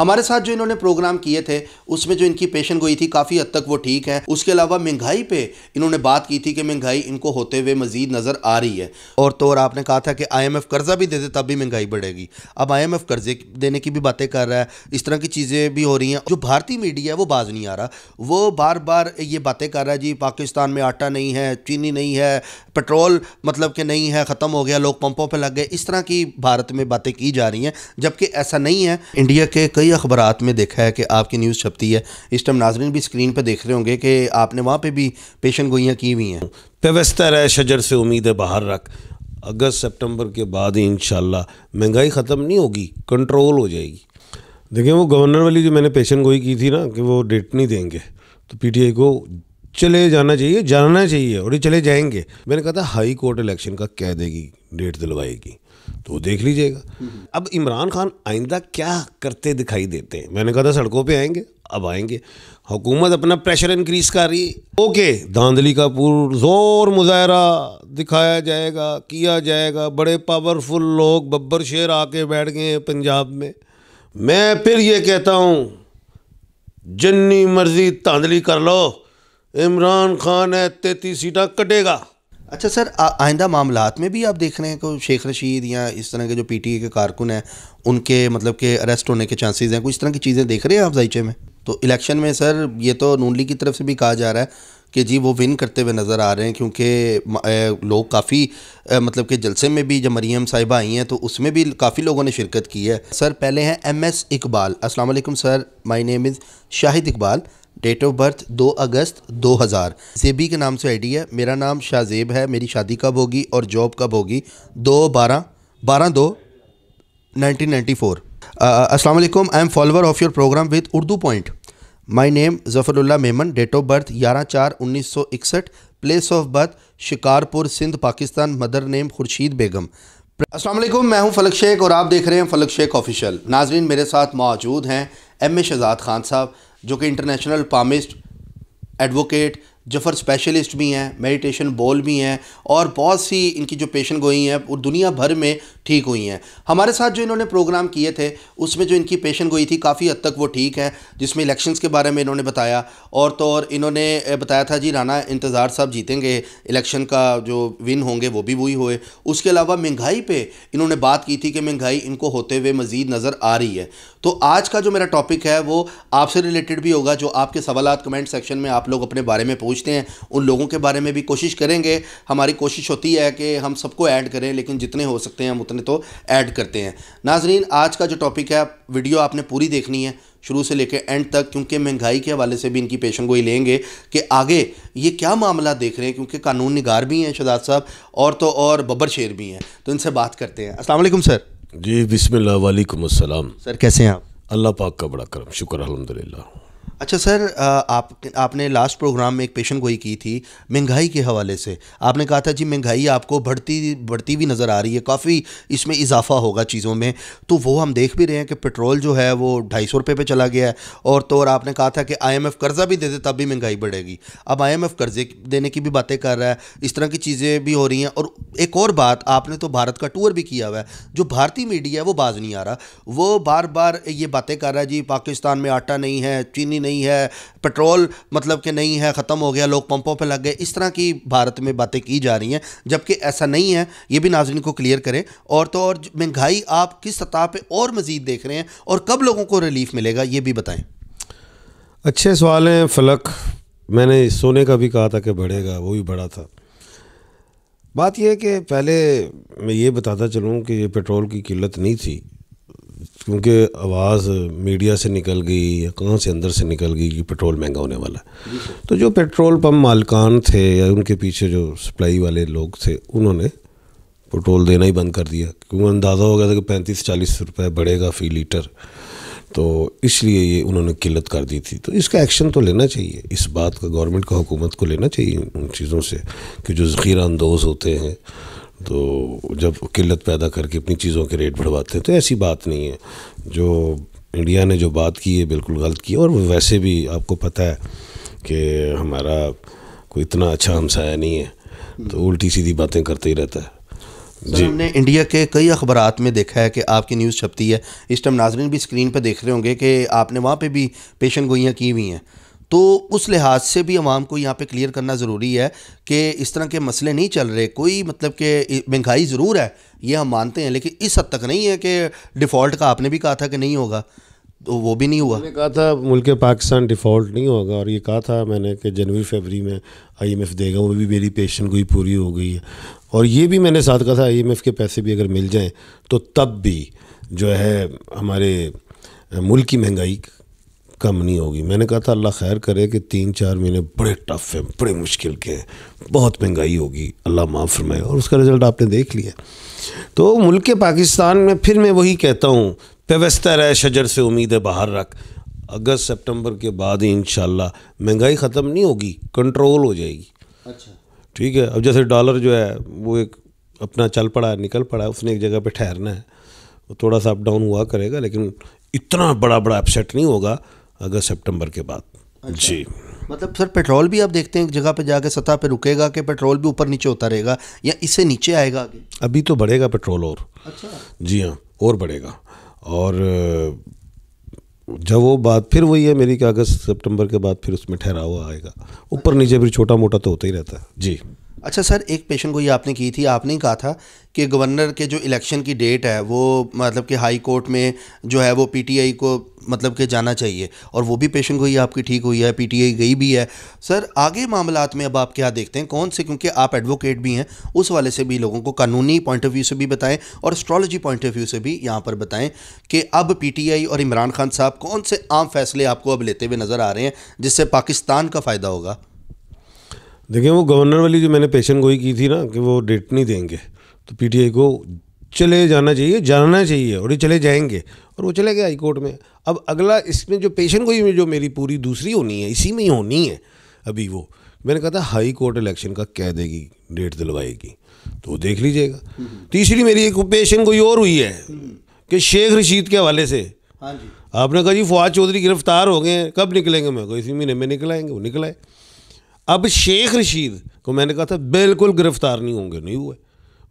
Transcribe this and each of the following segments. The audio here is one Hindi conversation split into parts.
हमारे साथ जो इन्होंने प्रोग्राम किए थे उसमें जो इनकी पेशन गोई थी काफ़ी हद तक वो ठीक है उसके अलावा महंगाई पे इन्होंने बात की थी कि महंगाई इनको होते हुए मजीद नज़र आ रही है और तो और आपने कहा था कि आईएमएफ कर्जा भी दे दे तब भी महंगाई बढ़ेगी अब आईएमएफ कर्जे देने की भी बातें कर रहा है इस तरह की चीज़ें भी हो रही हैं जो भारतीय मीडिया है वो बाज नहीं आ रहा वो बार बार ये बातें कर रहा है जी पाकिस्तान में आटा नहीं है चीनी नहीं है पेट्रोल मतलब कि नहीं है ख़त्म हो गया लोग पंपों पर लग गए इस तरह की भारत में बातें की जा रही हैं जबकि ऐसा नहीं है इंडिया के कई अखबार में देखा है कि आपकी न्यूज़ छपती है इस टाइम नाजरन भी स्क्रीन पर देख रहे होंगे कि आपने वहाँ पर भी पेशन गोइयाँ की हुई हैं पेवस्ता रहे शजर से उम्मीद है बाहर रख अगस्त सेप्टेम्बर के बाद ही इन महंगाई ख़त्म नहीं होगी कंट्रोल हो जाएगी देखिए वो गवर्नर वाली जो मैंने पेशन गोई की थी ना कि वो डेट नहीं देंगे तो पीटीआई को चले जाना चाहिए जाना चाहिए और ये चले जाएंगे मैंने कहा था हाई कोर्ट इलेक्शन का कह देगी डेट दिलवाएगी तो देख लीजिएगा अब इमरान खान आइंदा क्या करते दिखाई देते हैं मैंने कहा था सड़कों पे आएंगे अब आएंगे हुकूमत अपना प्रेशर इंक्रीज कर रही है ओके धांधली का जोर मुजाहरा दिखाया जाएगा किया जाएगा बड़े पावरफुल लोग बब्बर शेर आके बैठ गए हैं पंजाब में मैं फिर ये कहता हूँ जिन्नी मर्जी धांधली कर लो इमरान खान है तैतीस सीटा कटेगा अच्छा सर आइंदा मामला में भी आप देख रहे हैं कि शेख रशीद या इस तरह के जो पीटीए के कारकुन हैं उनके मतलब के अरेस्ट होने के चांसेस हैं कुछ इस तरह की चीज़ें देख रहे हैं आप जाइचे में तो इलेक्शन में सर ये तो नून लीग की तरफ से भी कहा जा रहा है कि जी वो विन करते हुए नज़र आ रहे हैं क्योंकि लोग काफ़ी मतलब के जलसे में भी जब मरीम साहिबा आई हैं तो उसमें भी काफ़ी लोगों ने शिरकत की है सर पहले हैं M S Iqbal Aslam sir my name is Shahid Iqbal date of birth 2 August 2000 JB के नाम से आईडी है मेरा नाम शाहजेब है मेरी शादी कब होगी और जॉब कब होगी दो बारह बारह दो nineteen ninety four I am follower of your program with Urdu point my name Zafarullah Memon date of birth ग्यारह चार उन्नीस सौ इकसठ place of birth Shikarpur Sindh Pakistan mother name Khurshid Begum Aslam मैं हूं फलक शेख और आप देख रहे हैं फलक शेख ऑफिशियल नाजरीन मेरे साथ मौजूद हैं एम ए शहजाद खान साहब जो कि international palmist advocate Zafar specialist भी हैं मेडिटेशन बॉल भी हैं और बहुत सी इनकी जो पेशन गोई हैं वो दुनिया भर में ठीक हुई हैं हमारे साथ जो इन्होंने प्रोग्राम किए थे उसमें जो इनकी पेशन गोई थी काफ़ी हद तक वो ठीक है जिसमें इलेक्शंस के बारे में इन्होंने बताया और तो और इन्होंने बताया था जी राना इंतज़ार साहब जीतेंगे इलेक्शन का जो विन होंगे वो भी वही हुए उसके अलावा महंगाई पर इन्होंने बात की थी कि महंगाई इनको होते हुए मज़ीद नज़र आ रही है तो आज का जो मेरा टॉपिक है वो आपसे रिलेटेड भी होगा जो आपके सवाल कमेंट सेक्शन में आप लोग अपने बारे में पूछ पूछते हैं उन लोगों के बारे में भी कोशिश करेंगे हमारी कोशिश होती है कि हम सबको ऐड करें लेकिन जितने हो सकते हैं हम उतने तो ऐड करते हैं नाजरीन आज का जो टॉपिक है वीडियो आपने पूरी देखनी है शुरू से लेकर एंड तक क्योंकि महंगाई के हवाले से भी इनकी पेशन गोई लेंगे कि आगे ये क्या मामला देख रहे हैं क्योंकि कानून निगार भी हैं शदाद साहब और तो और बबर शेर भी हैं तो इनसे बात करते हैं असल सर जी बिसम सर कैसे हैं आप अल्लाह पाक का बड़ा करम शुक्र अलहमदिल्ला अच्छा सर आप आपने लास्ट प्रोग्राम में एक पेशन गोई की थी महंगाई के हवाले से आपने कहा था जी महंगाई आपको बढ़ती बढ़ती हुई नज़र आ रही है काफ़ी इसमें इजाफा होगा चीज़ों में तो वो हम देख भी रहे हैं कि पेट्रोल जो है वो ढाई सौ रुपये पर चला गया है और तो और आपने कहा था कि आई एम एफ़ कर्ज़ा भी दे दे तब भी महंगाई बढ़ेगी अब आई एम एफ़ कर्ज़े देने की भी बातें कर रहा है इस तरह की चीज़ें भी हो रही हैं और एक और बात आपने तो भारत का टूर भी किया हुआ है जो भारतीय मीडिया है वो बाज नहीं आ रहा वो बार बार ये बातें कर रहा है जी पाकिस्तान में आटा नहीं है चीनी नहीं नहीं है पेट्रोल मतलब कि नहीं है ख़त्म हो गया लोग पंपों पर लग गए इस तरह की भारत में बातें की जा रही हैं जबकि ऐसा नहीं है ये भी नाजरन को क्लियर करें और तो और महंगाई आप किस सतह पर और मज़ीद देख रहे हैं और कब लोगों को रिलीफ मिलेगा ये भी बताएँ अच्छे सवाल हैं फलक मैंने सोने का भी कहा था कि बढ़ेगा वो भी बढ़ा था बात यह है कि पहले मैं ये बताता चलूँ कि ये पेट्रोल की किल्लत नहीं थी क्योंकि आवाज़ मीडिया से निकल गई या कहाँ से अंदर से निकल गई कि पेट्रोल महंगा होने वाला है तो जो पेट्रोल पम्प मालकान थे या उनके पीछे जो सप्लाई वाले लोग थे उन्होंने पेट्रोल देना ही बंद कर दिया क्योंकि अंदाज़ा हो गया था कि पैंतीस चालीस रुपये बढ़ेगा फी लीटर तो इसलिए ये उन्होंने किल्लत कर दी थी तो इसका एक्शन तो लेना चाहिए इस बात का गवर्नमेंट का हुकूमत को लेना चाहिए उन चीज़ों से कि जो ज़ख़ीरा अंदोज़ होते हैं तो जब किल्लत पैदा करके अपनी चीज़ों के रेट बढ़वाते हैं तो ऐसी बात नहीं है जो इंडिया ने जो बात की है बिल्कुल गलत की और वैसे भी आपको पता है कि हमारा कोई इतना अच्छा हमसाया नहीं है तो उल्टी सीधी बातें करते ही रहता है जी हमने इंडिया के कई अखबार में देखा है कि आपकी न्यूज़ छपती है इस टाइम नाजरन भी स्क्रीन पर देख रहे होंगे कि आपने वहाँ पर पे भी पेशन गोइयाँ की हुई हैं तो उस लिहाज से भी आवाम को यहाँ पे क्लियर करना ज़रूरी है कि इस तरह के मसले नहीं चल रहे कोई मतलब कि महंगाई ज़रूर है ये हम मानते हैं लेकिन इस हद तक नहीं है कि डिफ़ॉल्ट का आपने भी कहा था कि नहीं होगा तो वो भी नहीं हुआ मैंने कहा था मुल्क पाकिस्तान डिफ़ॉल्ट नहीं होगा और ये कहा था मैंने कि जनवरी फरवरी में आईएमएफ देगा वो भी मेरी पेशन गोई पूरी हो गई है और ये भी मैंने साथ कहा था आईएमएफ के पैसे भी अगर मिल जाएं तो तब भी जो है हमारे मुल्क की महंगाई कम नहीं होगी मैंने कहा था अल्लाह खैर करे कि तीन चार महीने बड़े टफ हैं बड़े मुश्किल के हैं बहुत महंगाई होगी अल्लाह माफ़ फरमाए और उसका रिज़ल्ट आपने देख लिया तो मुल्क पाकिस्तान में फिर मैं वही कहता हूँ पेवस्ता रहे शजर से उम्मीद है बाहर रख अगस्त सितंबर के बाद ही इन महंगाई ख़त्म नहीं होगी कंट्रोल हो जाएगी अच्छा ठीक है अब जैसे डॉलर जो है वो एक अपना चल पड़ा है निकल पड़ा है उसने एक जगह पे ठहरना है वो थोड़ा सा अप डाउन हुआ करेगा लेकिन इतना बड़ा बड़ा अपसेट नहीं होगा अगस्त सितंबर के बाद अच्छा। जी मतलब सर पेट्रोल भी आप देखते हैं एक जगह पे जाके सतह पे रुकेगा कि पेट्रोल भी ऊपर नीचे होता रहेगा या इससे नीचे आएगा आगे अभी तो बढ़ेगा पेट्रोल और अच्छा जी हाँ और बढ़ेगा और जब वो बात फिर वही है मेरी कि अगस्त सितंबर के बाद फिर उसमें ठहराव आएगा ऊपर अच्छा। नीचे फिर छोटा मोटा तो होता ही रहता है जी अच्छा सर एक पेशन गोई आपने की थी आपने कहा था कि गवर्नर के जो इलेक्शन की डेट है वो मतलब कि हाई कोर्ट में जो है वो पीटीआई को मतलब के जाना चाहिए और वो भी पेशन गोई आपकी ठीक हुई है पीटीआई गई भी है सर आगे मामला में अब आप क्या देखते हैं कौन से क्योंकि आप एडवोकेट भी हैं उस वाले से भी लोगों को कानूनी पॉइंट ऑफ व्यू से भी बताएँ और एस्ट्रोलॉजी पॉइंट ऑफ व्यू से भी यहाँ पर बताएँ कि अब पी और इमरान खान साहब कौन से आम फैसले आपको अब लेते हुए नज़र आ रहे हैं जिससे पाकिस्तान का फ़ायदा होगा देखिए वो गवर्नर वाली जो मैंने पेशन गोई की थी ना कि वो डेट नहीं देंगे तो पीटीआई को चले जाना चाहिए जाना चाहिए और ये चले जाएंगे और वो चले गए हाई कोर्ट में अब अगला इसमें जो पेशन गोई में जो मेरी पूरी दूसरी होनी है इसी में ही होनी है अभी वो मैंने कहा था हाई कोर्ट इलेक्शन का कह देगी डेट दिलवाएगी तो वो देख लीजिएगा तीसरी मेरी एक पेशन गोई और हुई है कि शेख रशीद के हवाले से हाँ जी आपने कहा जी फवाद चौधरी गिरफ्तार हो गए कब निकलेंगे मैं को इसी महीने में निकलाएंगे वो निकलाए अब शेख रशीद को मैंने कहा था बिल्कुल गिरफ्तार नहीं होंगे नहीं हुए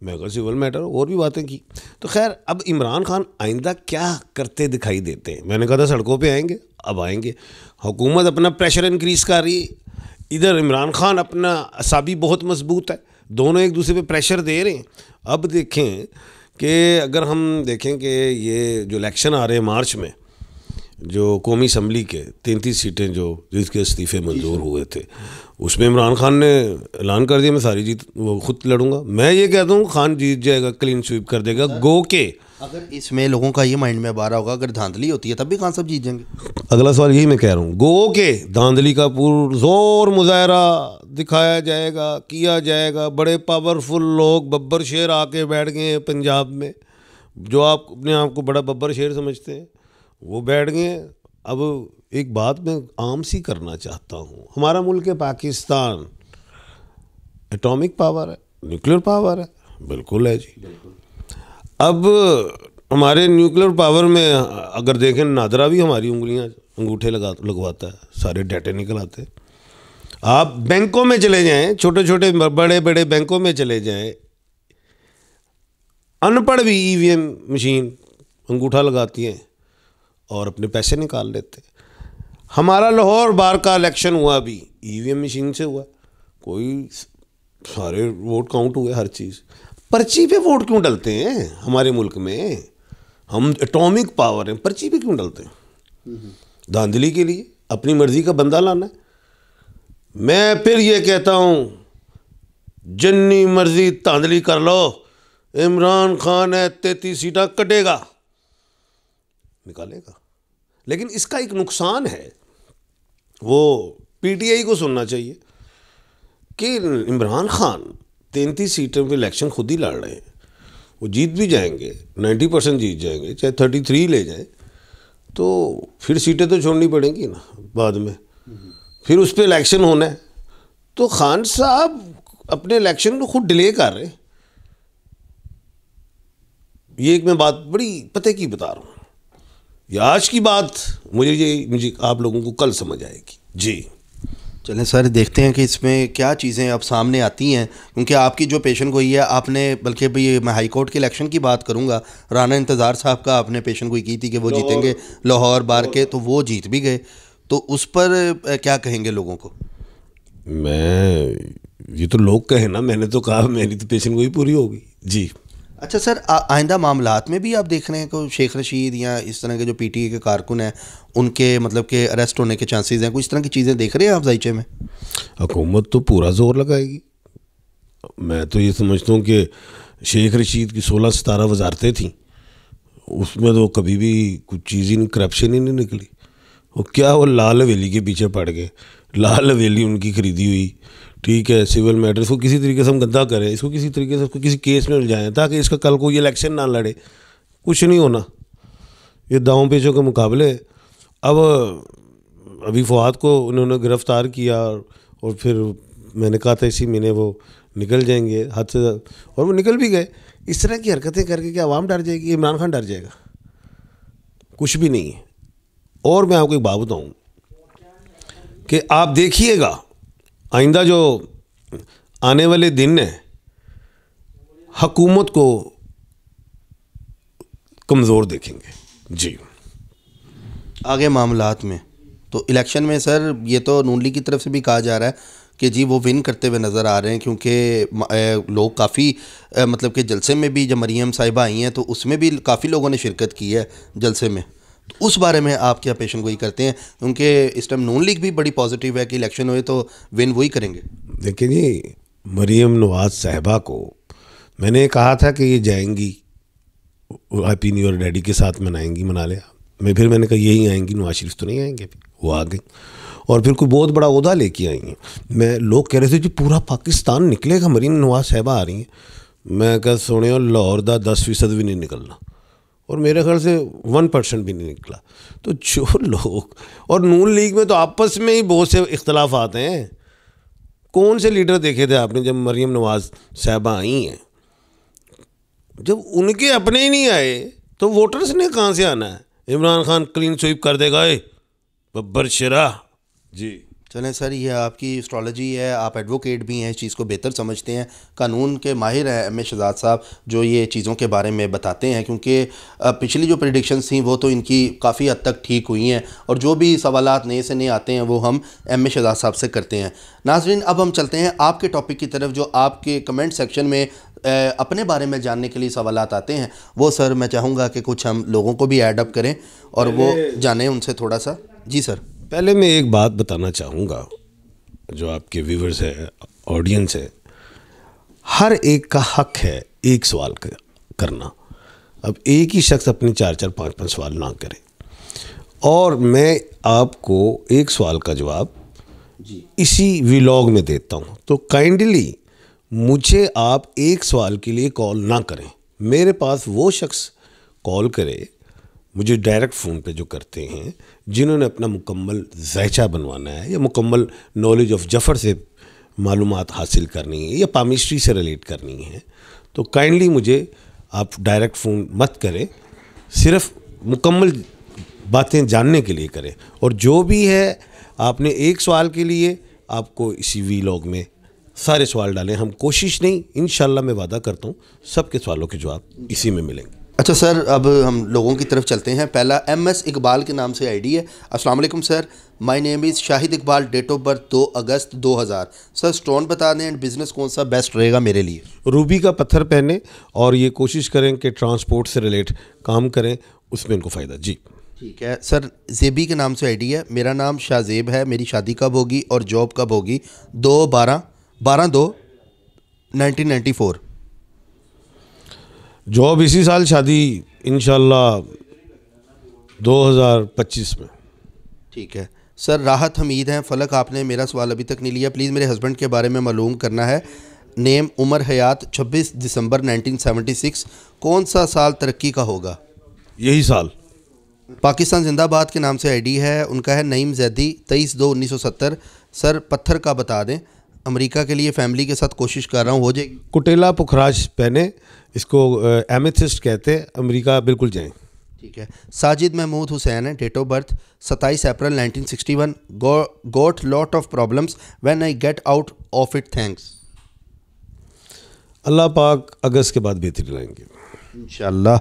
मैं कहा सिविल मैटर और भी बातें की तो खैर अब इमरान खान आइंदा क्या करते दिखाई देते हैं मैंने कहा था सड़कों पे आएंगे अब आएंगे हुकूमत अपना प्रेशर इंक्रीज़ कर रही है इधर इमरान खान अपना असाबी बहुत मजबूत है दोनों एक दूसरे पे प्रेशर दे रहे हैं अब देखें कि अगर हम देखें कि ये जो इलेक्शन आ रहे हैं मार्च में जो कौमी असम्बली के तैंतीस सीटें जो जिसके इस्तीफ़े मंजूर हुए थे उसमें इमरान खान ने ऐलान कर दिया मैं सारी जीत वो खुद लड़ूंगा मैं ये कहता हूँ खान जीत जाएगा क्लीन स्वीप कर देगा गो के अगर इसमें लोगों का ये माइंड में बारह होगा अगर धांधली होती है तब भी खान साहब जीत जाएंगे अगला सवाल यही मैं कह रहा हूँ गो के धांधली का पुरजोर मुजाहरा दिखाया जाएगा किया जाएगा बड़े पावरफुल लोग बब्बर शेर आके बैठ गए हैं पंजाब में जो आप अपने आप को बड़ा बब्बर शेर समझते हैं वो बैठ गए अब एक बात मैं आम सी करना चाहता हूँ हमारा मुल्क है पाकिस्तान एटॉमिक पावर है न्यूक्लियर पावर है बिल्कुल है जी अब हमारे न्यूक्लियर पावर में अगर देखें नादरा भी हमारी उंगलियाँ अंगूठे लगा लगवाता है सारे डाटे निकल आते हैं आप बैंकों में चले जाएं छोटे छोटे बड़े बड़े बैंकों में चले जाएं अनपढ़ भी ईवीएम e मशीन अंगूठा लगाती हैं और अपने पैसे निकाल लेते हमारा लाहौर बार का इलेक्शन हुआ अभी ईवीएम e मशीन से हुआ कोई सारे वोट काउंट हुए हर चीज़ पर्ची पे वोट क्यों डलते हैं हमारे मुल्क में हम एटॉमिक पावर हैं पर्ची पे क्यों डलते हैं धांधली के लिए अपनी मर्ज़ी का बंदा लाना है मैं फिर ये कहता हूँ जिन्नी मर्जी धांधली कर लो इमरान खान है तैतीस सीटा कटेगा निकालेगा लेकिन इसका एक नुकसान है वो पीटीआई को सुनना चाहिए कि इमरान खान तैंतीस सीटों पे इलेक्शन खुद ही लड़ रहे हैं वो जीत भी जाएंगे 90 परसेंट जीत जाएंगे चाहे 33 ले जाए तो फिर सीटें तो छोड़नी पड़ेंगी ना बाद में फिर उस पर इलेक्शन होना है तो खान साहब अपने इलेक्शन को खुद डिले कर रहे हैं ये एक मैं बात बड़ी पते की बता रहा हूँ ये आज की बात मुझे ये मुझे आप लोगों को कल समझ आएगी जी चलें सर देखते हैं कि इसमें क्या चीज़ें अब सामने आती हैं क्योंकि आपकी जो पेशन गोई है आपने बल्कि भी मैं हाई कोर्ट के इलेक्शन की बात करूंगा राना इंतज़ार साहब का आपने पेशन गोई की थी कि वो जीतेंगे लाहौर बार के तो वो जीत भी गए तो उस पर क्या कहेंगे लोगों को मैं ये तो लोग कहे ना मैंने तो कहा मेरी तो पेशन गोई पूरी होगी जी अच्छा सर आइंदा मामला में भी आप देख रहे हैं कि शेख रशीद या इस तरह के जो पी टी ए के कारकुन हैं उनके मतलब के अरेस्ट होने के चांसेस हैं कुछ इस तरह की चीज़ें देख रहे हैं आप जाइचे में हुकूमत तो पूरा जोर लगाएगी मैं तो ये समझता हूँ कि शेख रशीद की सोलह सतारह वजारतें थीं उसमें तो कभी भी कुछ चीज़ ही नहीं करप्शन ही नहीं निकली वो क्या वो लाल हवेली के पीछे पड़ गए लाल हवेली उनकी खरीदी हुई ठीक है सिविल मैटर इसको किसी तरीके से हम गद्दा करें इसको किसी तरीके से उसको किसी केस में उलझाएं ताकि इसका कल को ये इलेक्शन ना लड़े कुछ नहीं होना ये दावों पेशों के मुकाबले अब अभी फवाद को उन्होंने गिरफ़्तार किया और फिर मैंने कहा था इसी महीने वो निकल जाएंगे हद से और वो निकल भी गए इस तरह की हरकतें करके क्या आवाम डर जाएगी इमरान खान डर जाएगा कुछ भी नहीं है और मैं आपको एक बात बताऊँ कि आप देखिएगा आइंदा जो आने वाले दिन है हकूमत को कमज़ोर देखेंगे जी आगे मामला में तो इलेक्शन में सर ये तो नून लीग की तरफ से भी कहा जा रहा है कि जी वो विन करते हुए नज़र आ रहे हैं क्योंकि लोग काफ़ी मतलब कि जलसे में भी जब मरीम साहिबा आई हैं तो उसमें भी काफ़ी लोगों ने शिरकत की है जलसे में उस बारे में आप क्या पेशन गोई करते हैं क्योंकि इस टाइम नून लीग भी बड़ी पॉजिटिव है कि इलेक्शन हुए तो विन वही करेंगे देखिए जी मरीम नवाज साहबा को मैंने कहा था कि ये जाएंगी हैप्पी न्यू ईयर डैडी के साथ मनाएंगी मना लिया मैं फिर मैंने कहा यही आएंगी नवाज शरीफ तो नहीं आएंगे अभी वो आ गई और फिर कोई बहुत बड़ा उहदा लेके आई हैं मैं लोग कह रहे थे जी पूरा पाकिस्तान निकलेगा मरीम नवाज साहबा आ रही हैं मैं कह सुने लाहौर का दस फीसद भी नहीं निकलना और मेरे ख्याल से वन परसेंट भी नहीं निकला तो जो लोग और नून लीग में तो आपस में ही बहुत से इख्तलाफ आते हैं कौन से लीडर देखे थे आपने जब मरियम नवाज साहबा आई हैं जब उनके अपने ही नहीं आए तो वोटर्स ने कहाँ से आना है इमरान खान क्लीन स्वीप कर देगा बब्बर शराह जी चलें सर यह आपकी एस्ट्रोलॉजी है आप एडवोकेट भी हैं इस चीज़ को बेहतर समझते हैं कानून के माहिर हैं एम ए शहजाद साहब जो ये चीज़ों के बारे में बताते हैं क्योंकि पिछली जो प्रडिक्शंस थी वो तो इनकी काफ़ी हद तक ठीक हुई हैं और जो भी सवाल नए से नए आते हैं वो हम एम ए शहजाद साहब से करते हैं नाजरीन अब हम चलते हैं आपके टॉपिक की तरफ जो आपके कमेंट सेक्शन में अपने बारे में जानने के लिए सवाल आते हैं वो सर मैं चाहूँगा कि कुछ हम लोगों को भी एडअप करें और वो जाने उनसे थोड़ा सा जी सर पहले मैं एक बात बताना चाहूँगा जो आपके व्यूवर्स हैं ऑडियंस है हर एक का हक है एक सवाल करना अब एक ही शख्स अपने चार चार पांच पांच सवाल ना करे और मैं आपको एक सवाल का जवाब इसी विलॉग में देता हूँ तो काइंडली मुझे आप एक सवाल के लिए कॉल ना करें मेरे पास वो शख्स कॉल करे मुझे डायरेक्ट फ़ोन पे जो करते हैं जिन्होंने अपना मुकम्मल जायचा बनवाना है या मुकम्मल नॉलेज ऑफ जफ़र से मालूम हासिल करनी है या पामिस्ट्री से रिलेट करनी है तो काइंडली मुझे आप डायरेक्ट फ़ोन मत करें सिर्फ मुकम्मल बातें जानने के लिए करें और जो भी है आपने एक सवाल के लिए आपको इसी वी लॉग में सारे सवाल डालें हम कोशिश नहीं इन मैं वादा करता हूँ सबके सवालों के जवाब इसी में मिलेंगे अच्छा सर अब हम लोगों की तरफ चलते हैं पहला एम एस इकबाल के नाम से आईडी है अस्सलाम वालेकुम sir my name is Shahid Iqbal date of birth दो अगस्त 2000 सर स्टोन बता दें एंड बिज़नेस कौन सा बेस्ट रहेगा मेरे लिए रूबी का पत्थर पहने और ये कोशिश करें कि ट्रांसपोर्ट से रिलेट काम करें उसमें उनको फ़ायदा जी ठीक है सर जेबी के नाम से आई है मेरा नाम शाहजेब है मेरी शादी कब होगी और जॉब कब होगी दो बारह बारह दो नाइनटीन नाइन्टी फोर जॉब इसी साल शादी इन 2025 में ठीक है सर राहत हमीद हैं फलक आपने मेरा सवाल अभी तक नहीं लिया प्लीज़ मेरे हस्बैंड के बारे में मालूम करना है नेम उमर हयात 26 दिसंबर 1976 कौन सा साल तरक्की का होगा यही साल पाकिस्तान जिंदाबाद के नाम से आईडी है उनका है नईम जैदी तेईस दो उन्नीस सौ सत्तर सर पत्थर का बता दें अमेरिका के लिए फैमिली के साथ कोशिश कर रहा हूँ हो जाएगी कुटेला पुखराज पहने इसको एमिथिस्ट कहते हैं अमेरिका बिल्कुल जाएं ठीक है साजिद महमूद हुसैन है date of birth 27 April 1961 got lot of problems when I get out of it thanks अल्लाह पाक अगस्त के बाद बेहतर लाएंगे इन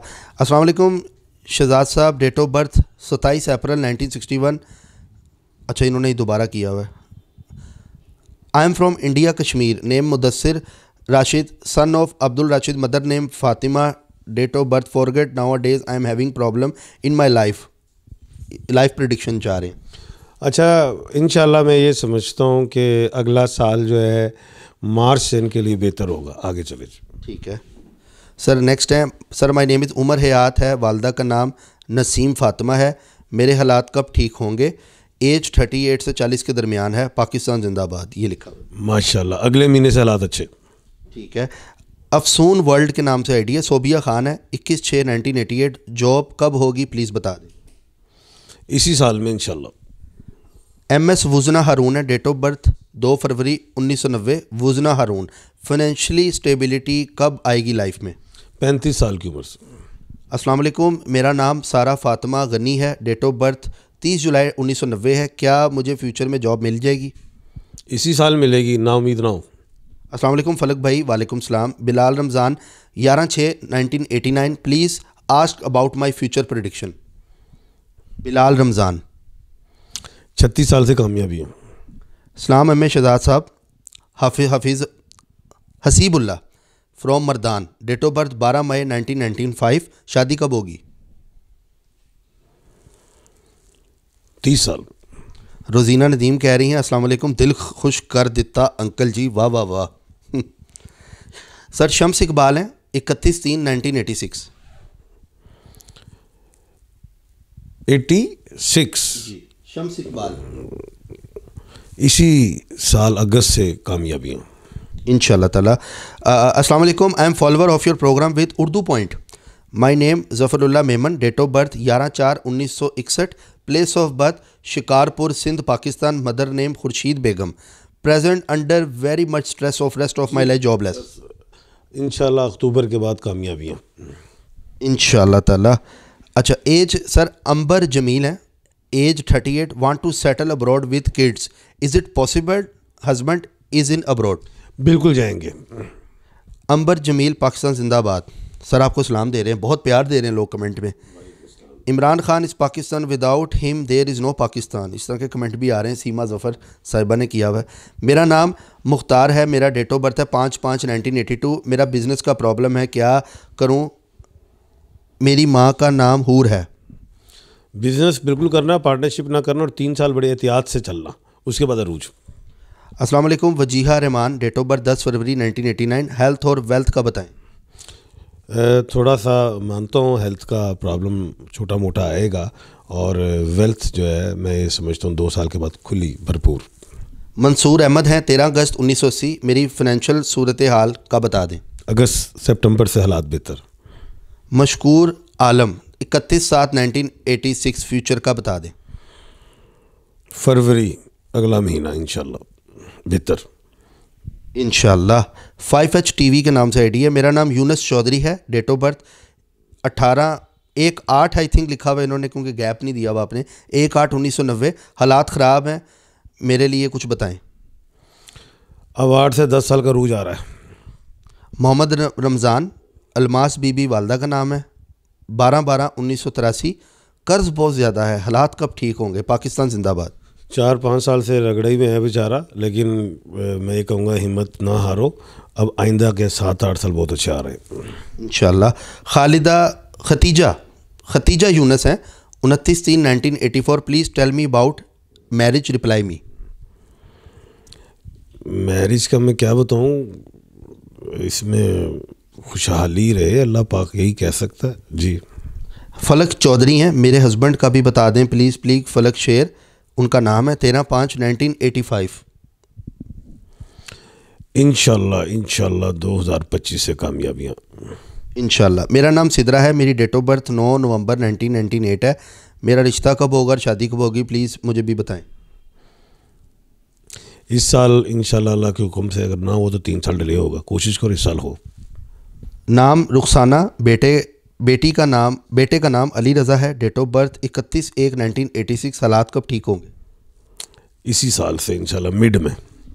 असलम शहजाद साहब डेट ऑफ बर्थ 27 अप्रैल 1961 अच्छा इन्होंने दोबारा किया हुआ है I am from India Kashmir name Mudassar son of Abdul Rashid mother name Fatima date of birth forget now days I am having problem in my life life prediction चाह रहे अच्छा इन मैं ये समझता हूँ कि अगला साल जो है मार्च से इनके लिए बेहतर होगा आगे चले ठीक है सर नेक्स्ट है sir my name is Umar Hayat है वालदा का नाम नसीम फातिमा है मेरे हालात कब ठीक होंगे एज थर्टी एट से चालीस के दरमियान है पाकिस्तान जिंदाबाद ये लिखा माशाल्लाह अगले महीने से हालात अच्छे ठीक है अफसून वर्ल्ड के नाम से आईडी है सोबिया खान है इक्कीस छः नाइनटीन एटी एट जॉब कब होगी प्लीज़ बता दें इसी साल में इंशाल्लाह एम एस वज़ना हारून है डेट ऑफ बर्थ दो फरवरी उन्नीस सौ नब्बे वज़ना हारून फाइनेंशली स्टेबिलिटी कब आएगी लाइफ में पैंतीस साल की उम्र से असलकुम मेरा नाम सारा फातिमा गनी है डेट ऑफ बर्थ तीस जुलाई उन्नीस सौ नब्बे है क्या मुझे फ्यूचर में जॉब मिल जाएगी इसी साल मिलेगी ना उम्मीद ना हो असलम फलक भाई वालेकुम सलाम बिलाल रमज़ान ग्यारह छः nineteen eighty nine please ask about my future prediction Bilal Ramzan छत्तीस साल से कामयाबी है सलाम एम ए शहजाद साहब हफी Hafeez Hasibullah from Mardan date of birth बारह मई नाइनटीन नाइनटीन फाइव शादी कब होगी तीस साल रोज़ीना नदीम कह रही हैं अस्सलाम वालेकुम दिल खुश कर दिता अंकल जी वाह वाह वाह सर शम्स इकबाल हैं इकतीस तीन nineteen eighty six eighty six Shams Iqbal इसी साल अगस्त से कामयाबी हूँ इन ताला अस्सलाम वालेकुम I am follower of your program with Urdu point my name Zafarullah Memon date of birth ग्यारह चार उन्नीस सौ इकसठ place of birth Shikarpur Sindh Pakistan mother name Khurshid Begum present under very much stress of rest of my life jobless in October के बाद कामयाबियाँ इन ताला अच्छा एज सर अंबर जमील है age thirty eight want to settle abroad with kids is it possible husband is in abroad बिल्कुल जाएंगे अंबर जमील पाकिस्तान जिंदाबाद सर आपको सलाम दे रहे हैं बहुत प्यार दे रहे हैं लोग कमेंट में इमरान खान इस Pakistan without him there is no Pakistan इस तरह के कमेंट भी आ रहे हैं सीमा ज़फ़र साहिबा ने किया हुआ है मेरा नाम मुख्तार है मेरा डेट ऑफ बर्थ है पाँच पाँच नाइनटीन एटी टू मेरा बिज़नेस का प्रॉब्लम है क्या करूँ मेरी माँ का नाम हूर है बिज़नेस बिल्कुल करना पार्टनरशिप ना करना और तीन साल बड़े एहतियात से चलना उसके बाद Arooj Aslam Wajiha Rehman date of birth दस फरवरी नाइनटीन एटी नाइन हेल्थ और वेल्थ का बताएँ थोड़ा सा मानता हूँ हेल्थ का प्रॉब्लम छोटा मोटा आएगा और वेल्थ जो है मैं ये समझता हूँ दो साल के बाद खुली भरपूर मंसूर अहमद हैं तेरह अगस्त उन्नीस सौ मेरी फाइनेंशियल सूरत हाल का बता दें अगस्त सितंबर से हालात बेहतर मशकूर आलम इकतीस सात 1986 फ्यूचर का बता दें फरवरी अगला महीना इन बेहतर इन फाइव एच टी वी के नाम से आईडी है मेरा नाम यूनस चौधरी है डेट ऑफ बर्थ अट्ठारह एक आठ आई थिंक लिखा हुआ इन्होंने क्योंकि गैप नहीं दिया हुआ आपने एक आठ उन्नीस सौ नब्बे हालात ख़राब हैं मेरे लिए कुछ बताएं अब आठ से दस साल का रूज आ रहा है मोहम्मद रमज़ान अलमास बीबी वालदा का नाम है बारह बारह उन्नीस सौ तिरासी कर्ज़ बहुत ज़्यादा है हालात कब ठीक होंगे पाकिस्तान जिंदाबाद चार पाँच साल से रगड़े में है बेचारा लेकिन मैं ये कहूँगा हिम्मत ना हारो अब आइंदा के सात आठ साल बहुत अच्छे आ रहे हैं इन खालिदा खतीजा खतीजा यूनस हैं उनतीस तीन nineteen eighty four please tell me about marriage reply me marriage का मैं क्या बताऊँ इसमें खुशहाली रहे अल्लाह पाक यही कह सकता है जी फलक चौधरी हैं मेरे हस्बैंड का भी बता दें प्लीज़ प्लीज फलक शेर उनका नाम है तेरह पाँच नाइनटीन एटी फाइव इनशाला इनशाला दो हज़ार पच्चीस से कामयाबियाँ इनशाला मेरा नाम सिदरा है मेरी डेट ऑफ बर्थ नौ नवंबर नाइनटीन नाइनटीन एट है मेरा रिश्ता कब होगा और शादी कब होगी प्लीज़ मुझे भी बताएं इस साल इनशा के हुक्म से अगर ना हो तो तीन साल डिले होगा कोशिश करो इस साल हो नाम रुखसाना बेटे बेटी का नाम बेटे का नाम अली रज़ा है डेट ऑफ बर्थ इकतीस एक नाइनटीन एटी सिक्स हालात कब ठीक होंगे इसी साल से इंशाल्लाह मिड में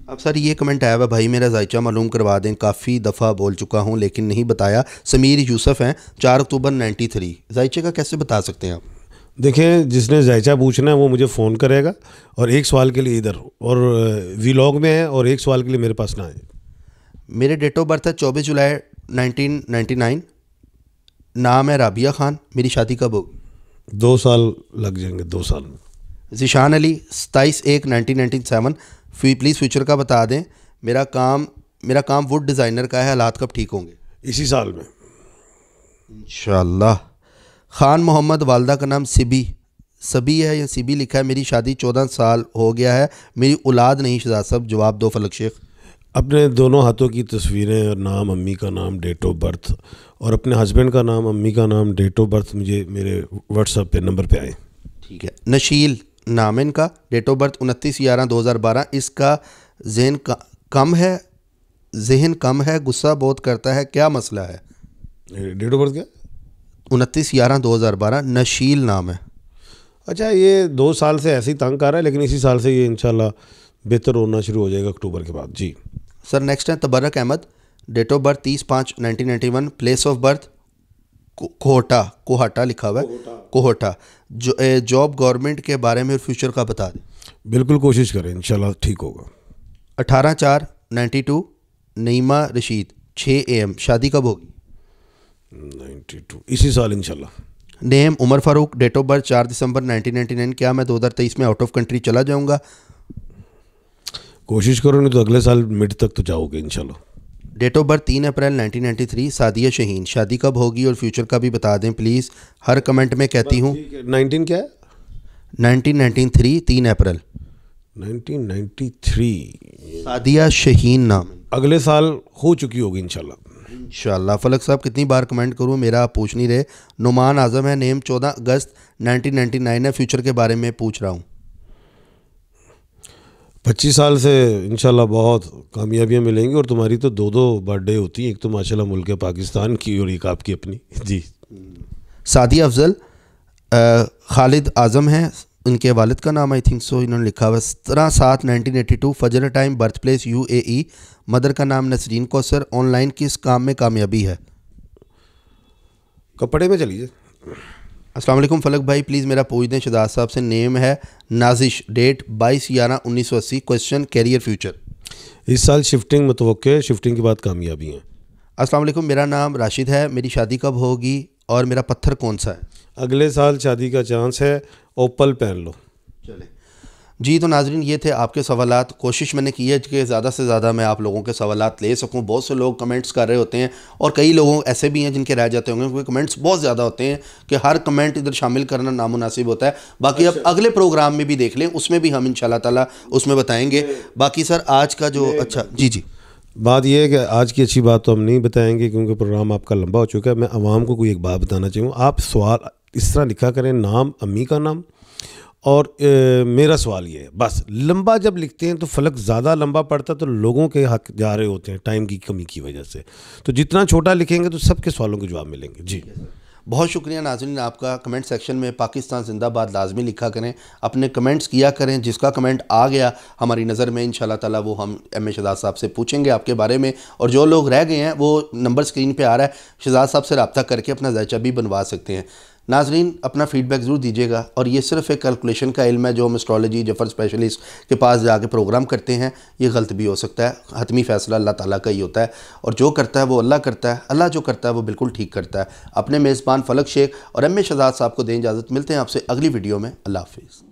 अब सर ये कमेंट आया हुआ भाई मेरा जायचा मालूम करवा दें काफ़ी दफ़ा बोल चुका हूँ लेकिन नहीं बताया समीर यूसुफ हैं चार अक्टूबर नाइन्टी थ्री जायचे का कैसे बता सकते हैं आप देखें जिसने जायचा पूछना है वो मुझे फ़ोन करेगा और एक सवाल के लिए इधर और वीलॉग में है और एक सवाल के लिए मेरे पास ना आए मेरे डेट ऑफ बर्थ है चौबीस जुलाई नाइनटीन नाम है राबिया खान मेरी शादी कब होगी दो साल लग जाएंगे दो साल में जिशान अली सताईस एक nineteen ninety seven fee please future का बता दें मेरा काम मेरा काम वुड डिज़ाइनर का है हालात कब ठीक होंगे इसी साल में इन खान मोहम्मद वालदा का नाम सिबी सभी है या सीबी लिखा है मेरी शादी चौदह साल हो गया है मेरी औलाद नहीं शहजाद साहब जवाब दो फलक शेख अपने दोनों हाथों की तस्वीरें और नाम अम्मी का नाम डेट ऑफ बर्थ और अपने हस्बैंड का नाम अम्मी का नाम डेट ऑफ बर्थ मुझे मेरे व्हाट्सअप पे नंबर पे आए ठीक है नशील नाम है इनका डेट ऑफ बर्थ उनतीस ग्यारह दो हज़ार बारह इसका जहन कम है जहन कम है गुस्सा बहुत करता है क्या मसला है डेट ऑफ बर्थ क्या उनतीस ग्यारह दो हज़ार बारह नशील नाम है अच्छा ये दो साल से ऐसे ही तंग कर रहा है लेकिन इसी साल से ये इन बेहतर होना शुरू हो जाएगा अक्टूबर के बाद जी सर नेक्स्ट है Tabarak Ahmed date of birth तीस पाँच nineteen ninety one place of birth Kohta Kohta लिखा हुआ है कोहटा जो जॉब गवर्नमेंट के बारे में और फ्यूचर का बता दें बिल्कुल कोशिश करें इंशाल्लाह ठीक होगा अठारह चार नाइन्टी टू नईमा रशीद छः ए एम शादी कब होगी नाइन्टी टू इसी साल इंशाल्लाह name Umar Farooq date of birth चार दिसंबर नाइनटीन नाइन्टी नाइन क्या मैं दो हज़ार तेईस में आउट ऑफ कंट्री चला जाऊँगा कोशिश करो नहीं तो अगले साल मिड तक तो जाओगे इंशाल्लाह डेट ऑफ बर्थ तीन अप्रैल 1993 सादिया शहीन शादी कब होगी और फ्यूचर का भी बता दें प्लीज़ हर कमेंट में कहती हूँ नाइनटीन क्या है नाइनटीन नाइनटीन थ्री तीन अप्रैल 1993 सादिया शहीन नाम अगले साल हो चुकी होगी इनशाला इंशाल्लाह फलक साहब कितनी बार कमेंट करूं मेरा आप पूछ नहीं रहे नुमान आज़म है नेम 14 अगस्त 1999 है फ्यूचर के बारे में पूछ रहा हूं पच्चीस साल से इनशाला बहुत कामयाबियाँ मिलेंगी और तुम्हारी तो दो दो बर्थडे होती हैं एक तो माशाल्लाह मुल्क पाकिस्तान की और एक आपकी अपनी जी सादी अफजल खालिद आज़म हैं इनके वालिद का नाम आई थिंक सो इन्होंने लिखा हुआ सत्रह सात नाइनटीन एटी टू फजर time birth place U A E mother का नाम नसरीन कौसर ऑनलाइन किस काम में कामयाबी है कपड़े में चलिए असलम फलक भाई प्लीज़ मेरा पूछ दें शदाज साहब से नेम है नाजिश डेट बाईस ग्यारह उन्नीस सौ अस्सी क्वेश्चन कैरियर फ्यूचर इस साल शिफ्टिंग मतव है शिफ्टिंग के बाद कामयाबी है असलम मेरा नाम राशिद है मेरी शादी कब होगी और मेरा पत्थर कौन सा है अगले साल शादी का चांस है ओपल पहन लो चले जी तो नाजरीन ये थे आपके सवाल कोशिश मैंने की है कि ज़्यादा से ज़्यादा मैं आप लोगों के सवाल ले सकूँ बहुत से लोग कमेंट्स कर रहे होते हैं और कई लोगों ऐसे भी हैं जिनके रह जाते होंगे क्योंकि कमेंट्स बहुत ज़्यादा होते हैं कि हर कमेंट इधर शामिल करना नामनासिब होता है बाकी आप अच्छा। अगले प्रोग्राम में भी देख लें उसमें भी हम इन शाह उसमें बताएँगे बाकी सर आज का जो अच्छा जी जी बात यह है कि आज की अच्छी बात तो हम नहीं बताएंगे क्योंकि प्रोग्राम आपका लंबा हो चुका है मैं आवाम को कोई एक बात बताना चाहूँ आप सवाल इस तरह लिखा करें नाम अम्मी का नाम और ए, मेरा सवाल ये है बस लंबा जब लिखते हैं तो फलक ज़्यादा लंबा पड़ता है तो लोगों के हक जा रहे होते हैं टाइम की कमी की वजह से तो जितना छोटा लिखेंगे तो सबके सवालों के जवाब मिलेंगे जी बहुत शुक्रिया नाजरीन आपका कमेंट सेक्शन में पाकिस्तान जिंदाबाद लाजमी लिखा करें अपने कमेंट्स किया करें जिसका कमेंट आ गया हमारी नज़र में इन ताला वो हम एम ए शजाज़ साहब से पूछेंगे आपके बारे में और जो लोग रह गए हैं वो नंबर स्क्रीन पर आ रहा है शहजाद साहब से रबता करके अपना जायचा भी बनवा सकते हैं नाजरीन अपना फ़ीडबैक ज़रूर दीजिएगा और ये सिर्फ एक कैलकुलेशन का इल्म है जो हम एस्ट्रोलॉजी जफर स्पेशलिस्ट के पास जाके प्रोग्राम करते हैं ये गलत भी हो सकता है हतमी फ़ैसला अल्लाह ताला का ही होता है और जो करता है वो अल्लाह करता है अल्लाह जो करता है वो बिल्कुल ठीक करता है अपने मेज़बान फलक शेख और एम ए शहजाद साहब को दें इजाज़त मिलते हैं आपसे अगली वीडियो में अल्लाह हाफिज़